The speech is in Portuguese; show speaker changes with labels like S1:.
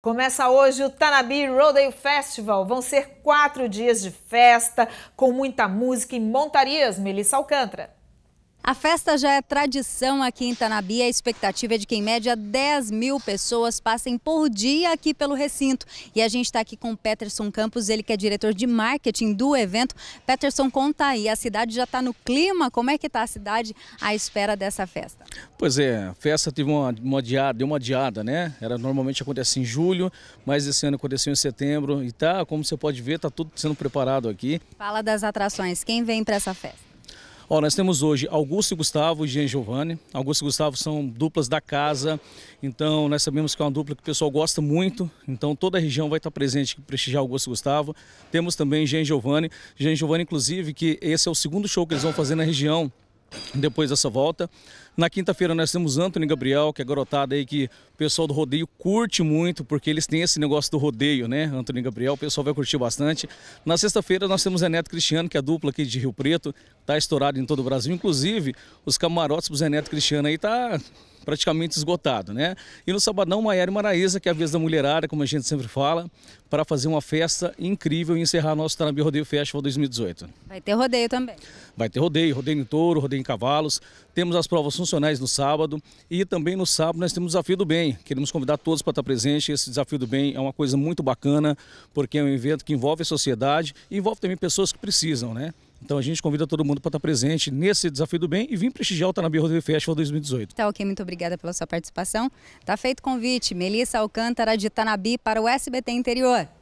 S1: Começa hoje o Tanabi Rodeo Festival. Vão ser quatro dias de festa com muita música e montarias. Melissa Alcântara. A festa já é tradição
S2: aqui em Tanabi. A expectativa é de que, em média, 10 mil pessoas passem por dia aqui pelo recinto. E a gente está aqui com o Peterson Campos, ele que é diretor de marketing do evento. Peterson, conta aí, a cidade já está no clima? Como é que está a cidade à espera dessa
S1: festa? Pois é, a festa teve uma, uma adiada, deu uma adiada, né? Era, normalmente acontece em julho, mas esse ano aconteceu em setembro. E tá, como você pode ver, está tudo sendo preparado aqui.
S2: Fala das atrações. Quem vem para essa festa?
S1: Ó, nós temos hoje Augusto e Gustavo e Jean Giovanni. Augusto e Gustavo são duplas da casa, então nós sabemos que é uma dupla que o pessoal gosta muito, então toda a região vai estar presente para prestigiar Augusto e Gustavo. Temos também Jean Giovanni. Jean Giovanni, inclusive, que esse é o segundo show que eles vão fazer na região depois dessa volta. Na quinta-feira nós temos Antônio Gabriel, que é garotada aí que o pessoal do rodeio curte muito, porque eles têm esse negócio do rodeio, né? Antônio Gabriel, o pessoal vai curtir bastante. Na sexta-feira nós temos Zeneto Cristiano, que é a dupla aqui de Rio Preto, tá estourado em todo o Brasil. Inclusive, os camarotes pro Zeneto Cristiano aí tá praticamente esgotado, né? E no sabadão, Maiara e Maraísa, que é a vez da mulherada, como a gente sempre fala, para fazer uma festa incrível e encerrar nosso Tarambi Rodeio Festival 2018.
S2: Vai ter rodeio também.
S1: Vai ter rodeio, rodeio em touro, rodeio em cavalos. Temos as provas funcionais no sábado e também no sábado nós temos o Desafio do Bem. Queremos convidar todos para estar presente. Esse Desafio do Bem é uma coisa muito bacana, porque é um evento que envolve a sociedade e envolve também pessoas que precisam, né? Então a gente convida todo mundo para estar tá presente nesse Desafio do Bem e vir prestigiar o Tanabi tá Rodrigo Festival 2018.
S2: Tá ok, muito obrigada pela sua participação. Tá feito o convite, Melissa Alcântara de Tanabi para o SBT Interior.